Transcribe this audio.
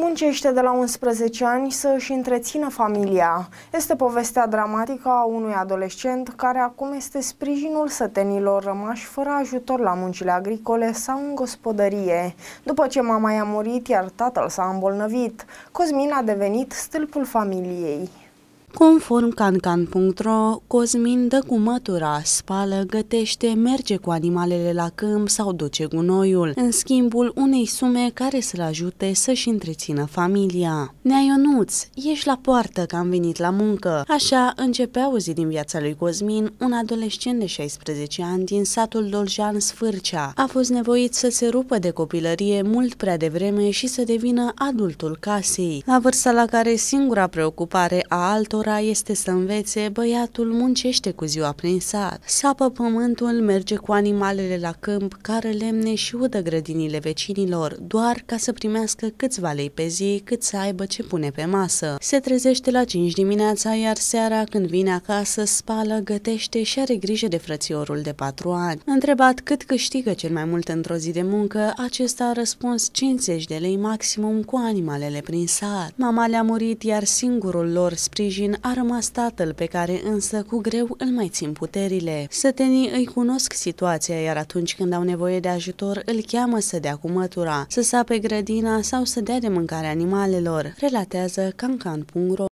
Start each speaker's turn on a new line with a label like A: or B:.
A: Muncește de la 11 ani să își întrețină familia. Este povestea dramatică a unui adolescent care acum este sprijinul sătenilor rămași fără ajutor la muncile agricole sau în gospodărie. După ce mama i-a murit, iar tatăl s-a îmbolnăvit, Cosmin a devenit stâlpul familiei. Conform
B: cancan.ro, Cosmin dă cu mătura, spală, gătește, merge cu animalele la câmp sau duce gunoiul, în schimbul unei sume care să-l ajute să-și întrețină familia. Nea Ionuț, ești la poartă că am venit la muncă. Așa începea o zi din viața lui Cosmin, un adolescent de 16 ani din satul Doljan Sfârcea. A fost nevoit să se rupă de copilărie mult prea devreme și să devină adultul casei, la vârsta la care singura preocupare a altor cărora este să învețe, băiatul muncește cu ziua prin sat. Sapă pământul, merge cu animalele la câmp, care lemne și udă grădinile vecinilor, doar ca să primească câțiva lei pe zi, cât să aibă ce pune pe masă. Se trezește la 5 dimineața, iar seara, când vine acasă, spală, gătește și are grijă de frățiorul de 4 ani. Întrebat cât câștigă cel mai mult într-o zi de muncă, acesta a răspuns 50 de lei maximum cu animalele prin sat. Mama le-a murit, iar singurul lor sprijin a rămas tatăl pe care însă cu greu îl mai țin puterile. Sătenii îi cunosc situația, iar atunci când au nevoie de ajutor îl cheamă să dea cu mătura, să sape grădina sau să dea de mâncare animalelor, relatează cancan.ro.